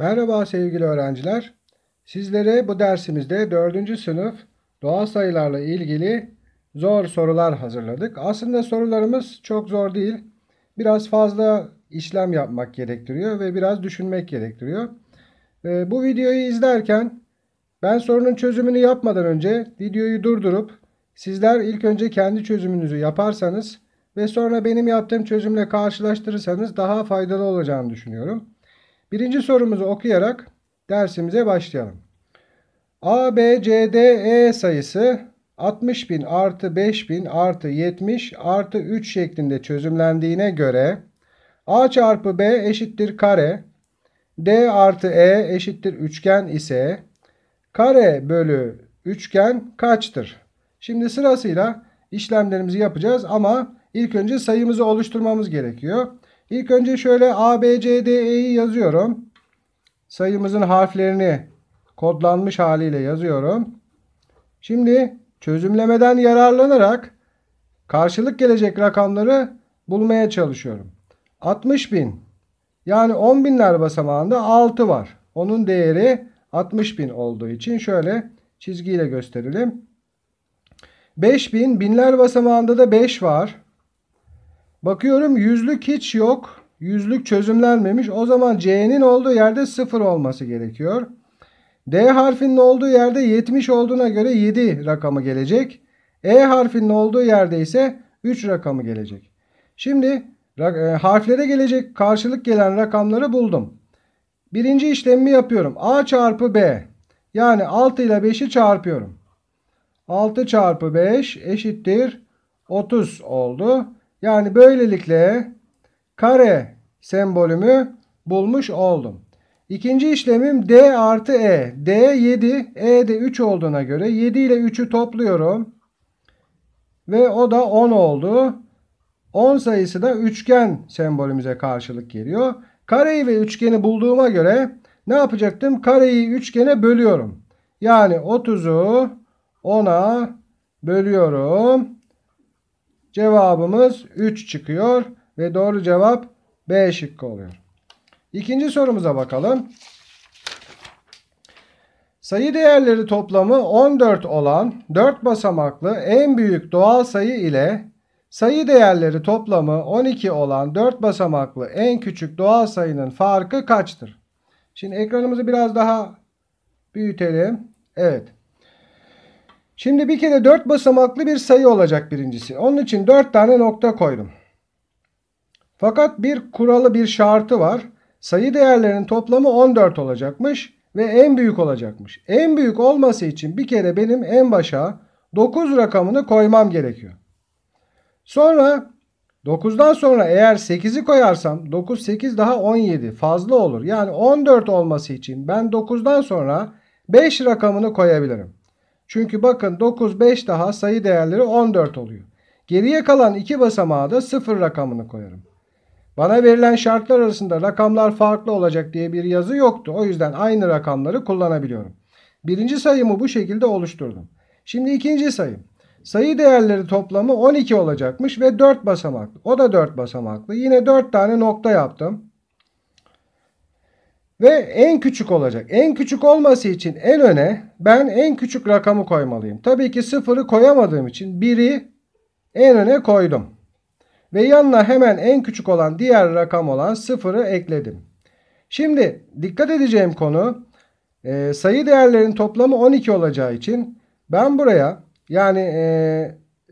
Merhaba sevgili öğrenciler. Sizlere bu dersimizde 4. sınıf doğal sayılarla ilgili zor sorular hazırladık. Aslında sorularımız çok zor değil. Biraz fazla işlem yapmak gerektiriyor ve biraz düşünmek gerektiriyor. Ee, bu videoyu izlerken ben sorunun çözümünü yapmadan önce videoyu durdurup sizler ilk önce kendi çözümünüzü yaparsanız ve sonra benim yaptığım çözümle karşılaştırırsanız daha faydalı olacağını düşünüyorum. Birinci sorumuzu okuyarak dersimize başlayalım. A, B, C, D, E sayısı 60.000 artı 5.000 artı 70 artı 3 şeklinde çözümlendiğine göre A çarpı B eşittir kare, D artı E eşittir üçgen ise kare bölü üçgen kaçtır? Şimdi sırasıyla işlemlerimizi yapacağız ama ilk önce sayımızı oluşturmamız gerekiyor. İlk önce şöyle A, B, C, D, E'yi yazıyorum. Sayımızın harflerini kodlanmış haliyle yazıyorum. Şimdi çözümlemeden yararlanarak karşılık gelecek rakamları bulmaya çalışıyorum. 60 bin yani 10 binler basamağında 6 var. Onun değeri 60 bin olduğu için şöyle çizgiyle gösterelim. 5 bin binler basamağında da 5 var. Bakıyorum yüzlük hiç yok. Yüzlük çözümlenmemiş. O zaman C'nin olduğu yerde 0 olması gerekiyor. D harfinin olduğu yerde 70 olduğuna göre 7 rakamı gelecek. E harfinin olduğu yerde ise 3 rakamı gelecek. Şimdi e, harflere gelecek karşılık gelen rakamları buldum. Birinci işlemi yapıyorum. A çarpı B. Yani 6 ile 5'i çarpıyorum. 6 çarpı 5 eşittir 30 oldu. Yani böylelikle kare sembolümü bulmuş oldum. İkinci işlemim D artı E. D 7, E de 3 olduğuna göre 7 ile 3'ü topluyorum. Ve o da 10 oldu. 10 sayısı da üçgen sembolümüze karşılık geliyor. Kareyi ve üçgeni bulduğuma göre ne yapacaktım? Kareyi üçgene bölüyorum. Yani 30'u 10'a bölüyorum. Cevabımız 3 çıkıyor ve doğru cevap B şıkkı oluyor. İkinci sorumuza bakalım. Sayı değerleri toplamı 14 olan 4 basamaklı en büyük doğal sayı ile sayı değerleri toplamı 12 olan 4 basamaklı en küçük doğal sayının farkı kaçtır? Şimdi ekranımızı biraz daha büyütelim. Evet. Şimdi bir kere 4 basamaklı bir sayı olacak birincisi. Onun için 4 tane nokta koydum. Fakat bir kuralı bir şartı var. Sayı değerlerinin toplamı 14 olacakmış ve en büyük olacakmış. En büyük olması için bir kere benim en başa 9 rakamını koymam gerekiyor. Sonra 9'dan sonra eğer 8'i koyarsam 9 8 daha 17 fazla olur. Yani 14 olması için ben 9'dan sonra 5 rakamını koyabilirim. Çünkü bakın 9, 5 daha sayı değerleri 14 oluyor. Geriye kalan iki basamağa da 0 rakamını koyarım. Bana verilen şartlar arasında rakamlar farklı olacak diye bir yazı yoktu. O yüzden aynı rakamları kullanabiliyorum. Birinci sayımı bu şekilde oluşturdum. Şimdi ikinci sayım. Sayı değerleri toplamı 12 olacakmış ve 4 basamaklı. O da 4 basamaklı. Yine 4 tane nokta yaptım ve en küçük olacak. En küçük olması için en öne ben en küçük rakamı koymalıyım. Tabii ki sıfırı koyamadığım için biri en öne koydum. Ve yanına hemen en küçük olan diğer rakam olan sıfırı ekledim. Şimdi dikkat edeceğim konu e, sayı değerlerin toplamı 12 olacağı için ben buraya yani e,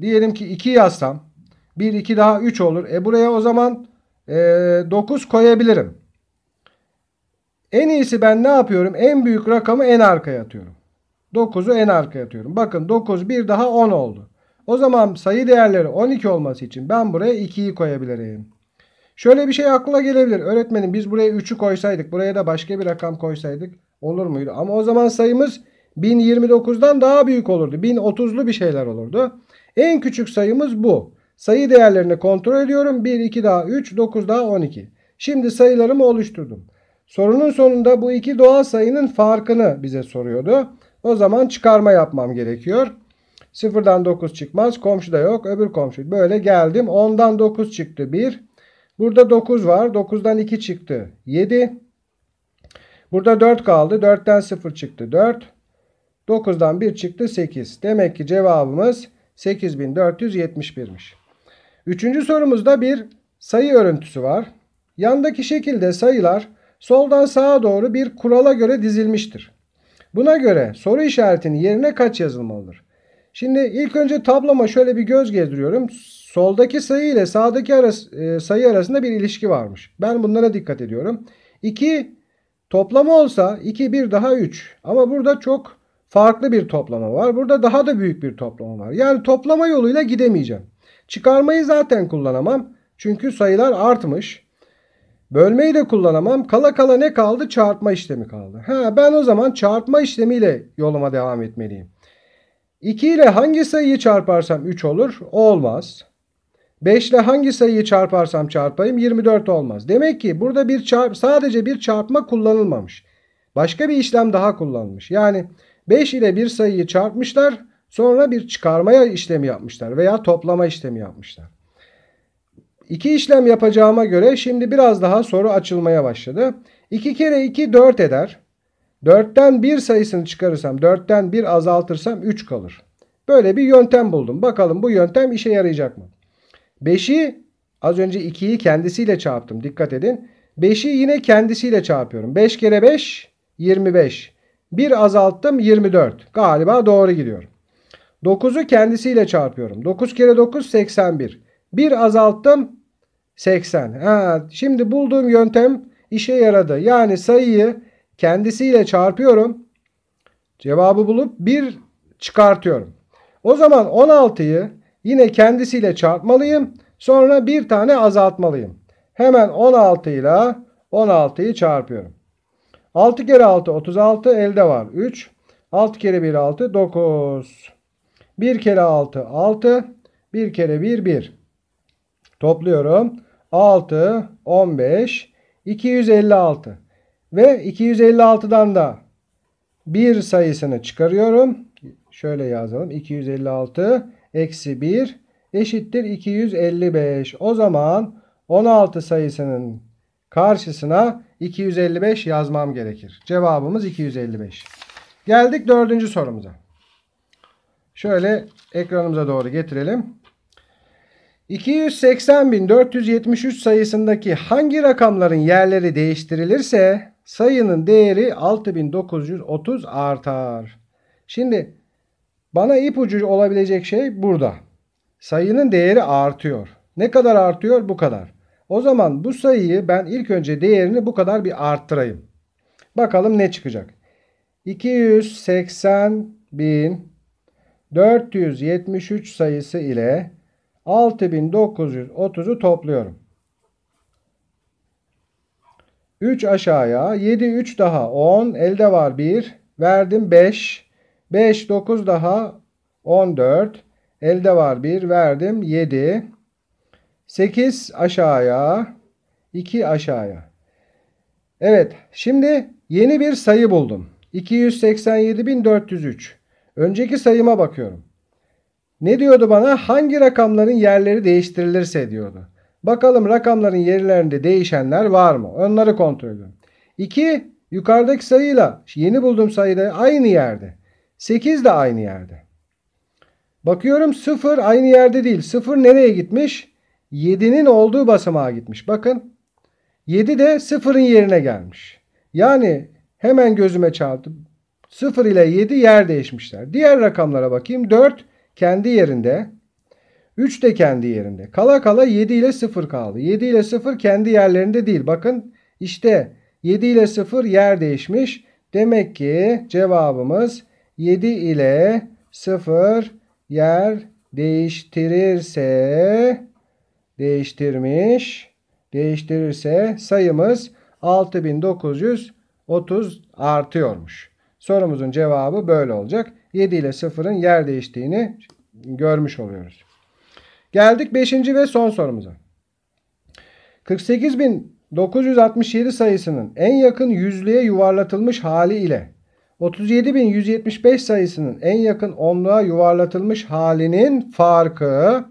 diyelim ki 2 yazsam 1 2 daha 3 olur. E buraya o zaman e, 9 koyabilirim. En iyisi ben ne yapıyorum? En büyük rakamı en arkaya atıyorum. 9'u en arkaya atıyorum. Bakın 9 bir daha 10 oldu. O zaman sayı değerleri 12 olması için ben buraya 2'yi koyabilirim. Şöyle bir şey akla gelebilir. Öğretmenim biz buraya 3'ü koysaydık, buraya da başka bir rakam koysaydık olur muydu? Ama o zaman sayımız 1029'dan daha büyük olurdu. 1030'lu bir şeyler olurdu. En küçük sayımız bu. Sayı değerlerini kontrol ediyorum. 1, 2 daha 3, 9 daha 12. Şimdi sayılarımı oluşturdum. Sorunun sonunda bu iki doğal sayının farkını bize soruyordu. O zaman çıkarma yapmam gerekiyor. Sıfırdan 9 çıkmaz. Komşu da yok. Öbür komşu. Böyle geldim. 10'dan 9 çıktı 1. Burada 9 var. 9'dan 2 çıktı 7. Burada 4 kaldı. 4'ten 0 çıktı 4. 9'dan 1 çıktı 8. Demek ki cevabımız 8471'miş. Üçüncü sorumuzda bir sayı örüntüsü var. Yandaki şekilde sayılar soldan sağa doğru bir kurala göre dizilmiştir. Buna göre soru işaretinin yerine kaç yazılmalıdır? Şimdi ilk önce tabloma şöyle bir göz gezdiriyorum. Soldaki sayı ile sağdaki arası, e, sayı arasında bir ilişki varmış. Ben bunlara dikkat ediyorum. 2 toplamı olsa 2 1 daha 3. Ama burada çok farklı bir toplama var. Burada daha da büyük bir toplama var. Yani toplama yoluyla gidemeyeceğim. Çıkarmayı zaten kullanamam. Çünkü sayılar artmış. Bölmeyi de kullanamam. Kala kala ne kaldı? Çarpma işlemi kaldı. Ha, ben o zaman çarpma işlemiyle yoluma devam etmeliyim. 2 ile hangi sayıyı çarparsam 3 olur? Olmaz. 5 ile hangi sayıyı çarparsam çarpayım 24 olmaz. Demek ki burada bir çarp sadece bir çarpma kullanılmamış. Başka bir işlem daha kullanılmış. Yani 5 ile bir sayıyı çarpmışlar, sonra bir çıkarmaya işlemi yapmışlar veya toplama işlemi yapmışlar. İki işlem yapacağıma göre şimdi biraz daha soru açılmaya başladı. 2 kere 2 4 eder. 4'ten 1 sayısını çıkarırsam, 4'ten 1 azaltırsam 3 kalır. Böyle bir yöntem buldum. Bakalım bu yöntem işe yarayacak mı? 5'i az önce 2'yi kendisiyle çarptım. Dikkat edin. 5'i yine kendisiyle çarpıyorum. 5 kere 5 25. 1 azalttım 24. Galiba doğru gidiyorum. 9'u kendisiyle çarpıyorum. 9 kere 9 81. 1 azalttım 80. Ha, şimdi bulduğum yöntem işe yaradı. Yani sayıyı kendisiyle çarpıyorum. Cevabı bulup 1 çıkartıyorum. O zaman 16'yı yine kendisiyle çarpmalıyım. Sonra bir tane azaltmalıyım. Hemen 16 ile 16'yı çarpıyorum. 6 kere 6 36 elde var 3. 6 kere 1 6 9. 1 kere 6 6. 1 kere 1 1. Topluyorum. 6, 15, 256. Ve 256'dan da bir sayısını çıkarıyorum. Şöyle yazalım. 256 eksi 1 eşittir 255. O zaman 16 sayısının karşısına 255 yazmam gerekir. Cevabımız 255. Geldik dördüncü sorumuza. Şöyle ekranımıza doğru getirelim. 280.473 sayısındaki hangi rakamların yerleri değiştirilirse sayının değeri 6930 artar. Şimdi bana ipucu olabilecek şey burada. Sayının değeri artıyor. Ne kadar artıyor? Bu kadar. O zaman bu sayıyı ben ilk önce değerini bu kadar bir arttırayım. Bakalım ne çıkacak. 280.473 sayısı ile 6930'u topluyorum. 3 aşağıya 7 3 daha 10 elde var 1 verdim 5 5 9 daha 14 elde var 1 verdim 7 8 aşağıya 2 aşağıya Evet şimdi yeni bir sayı buldum 287.403 önceki sayıma bakıyorum ne diyordu bana? Hangi rakamların yerleri değiştirilirse diyordu. Bakalım rakamların yerlerinde değişenler var mı? Onları kontrol edin. 2. Yukarıdaki sayıyla yeni bulduğum sayıda aynı yerde. 8 de aynı yerde. Bakıyorum 0 aynı yerde değil. 0 nereye gitmiş? 7'nin olduğu basamağa gitmiş. Bakın 7 de 0'ın yerine gelmiş. Yani hemen gözüme çarptı. 0 ile 7 yer değişmişler. Diğer rakamlara bakayım. 4 kendi yerinde. 3 de kendi yerinde. Kala kala 7 ile 0 kaldı. 7 ile 0 kendi yerlerinde değil. Bakın işte 7 ile 0 yer değişmiş. Demek ki cevabımız 7 ile 0 yer değiştirirse değiştirmiş değiştirirse sayımız 6930 artıyormuş. Sorumuzun cevabı böyle olacak. 7 ile 0'ın yer değiştiğini görmüş oluyoruz. Geldik 5. ve son sorumuza. 48.967 sayısının en yakın yüzlüğe yuvarlatılmış hali ile 37.175 sayısının en yakın onluğa yuvarlatılmış halinin farkı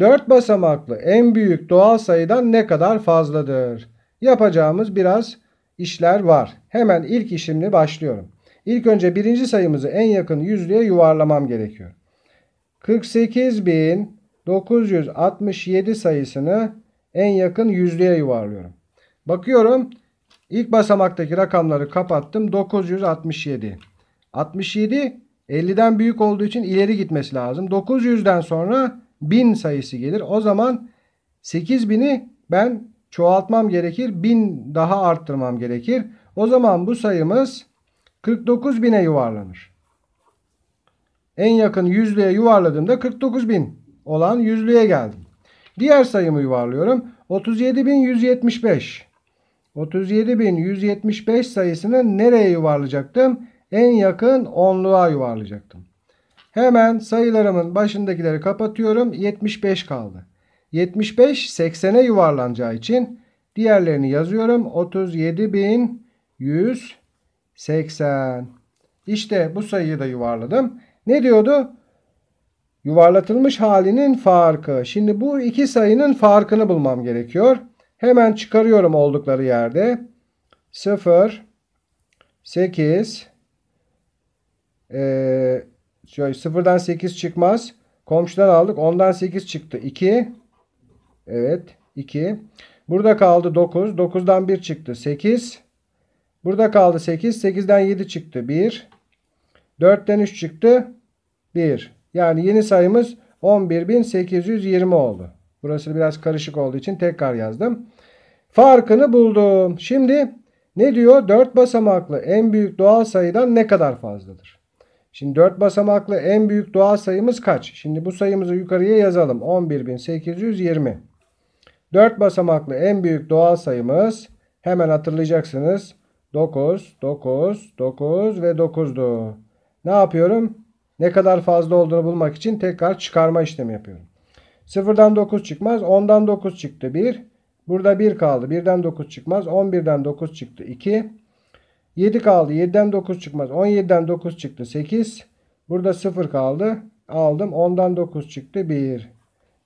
4 basamaklı en büyük doğal sayıdan ne kadar fazladır? Yapacağımız biraz işler var. Hemen ilk işimle başlıyorum. İlk önce birinci sayımızı en yakın yüzlüğe yuvarlamam gerekiyor. 48.967 sayısını en yakın yüzlüğe yuvarlıyorum. Bakıyorum ilk basamaktaki rakamları kapattım. 967. 67 50'den büyük olduğu için ileri gitmesi lazım. 900'den sonra 1000 sayısı gelir. O zaman 8000'i ben çoğaltmam gerekir. 1000 daha arttırmam gerekir. O zaman bu sayımız 49 bine yuvarlanır. En yakın yüzlüğe yuvarladığımda 49 bin olan yüzlüğe geldim. Diğer sayımı yuvarlıyorum. 37.175. 37.175 sayısını nereye yuvarlayacaktım? En yakın onluğa yuvarlayacaktım. Hemen sayılarımın başındakileri kapatıyorum. 75 kaldı. 75 80'e yuvarlanacağı için diğerlerini yazıyorum. 37.175. 80. İşte bu sayıyı da yuvarladım. Ne diyordu? Yuvarlatılmış halinin farkı. Şimdi bu iki sayının farkını bulmam gerekiyor. Hemen çıkarıyorum oldukları yerde. 0, 8, ee, şöyle 0'dan 8 çıkmaz. Komşudan aldık. 10'dan 8 çıktı. 2. Evet. 2. Burada kaldı 9. 9'dan 1 çıktı. 8. Burada kaldı 8. 8'den 7 çıktı. 1. 4'ten 3 çıktı. 1. Yani yeni sayımız 11.820 oldu. Burası biraz karışık olduğu için tekrar yazdım. Farkını buldum. Şimdi ne diyor? 4 basamaklı en büyük doğal sayıdan ne kadar fazladır? Şimdi 4 basamaklı en büyük doğal sayımız kaç? Şimdi bu sayımızı yukarıya yazalım. 11820. 4 basamaklı en büyük doğal sayımız hemen hatırlayacaksınız. 9, 9, 9 ve 9'du. Ne yapıyorum? Ne kadar fazla olduğunu bulmak için tekrar çıkarma işlemi yapıyorum. 0'dan 9 çıkmaz. 10'dan 9 çıktı 1. Burada 1 kaldı. 1'den 9 çıkmaz. 11'den 9 çıktı 2. 7 kaldı. 7'den 9 çıkmaz. 17'den 9 çıktı 8. Burada 0 kaldı. Aldım. 10'dan 9 çıktı 1.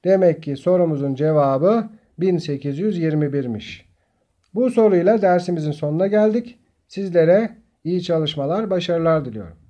Demek ki sorumuzun cevabı 1821'miş. Bu soruyla dersimizin sonuna geldik. Sizlere iyi çalışmalar, başarılar diliyorum.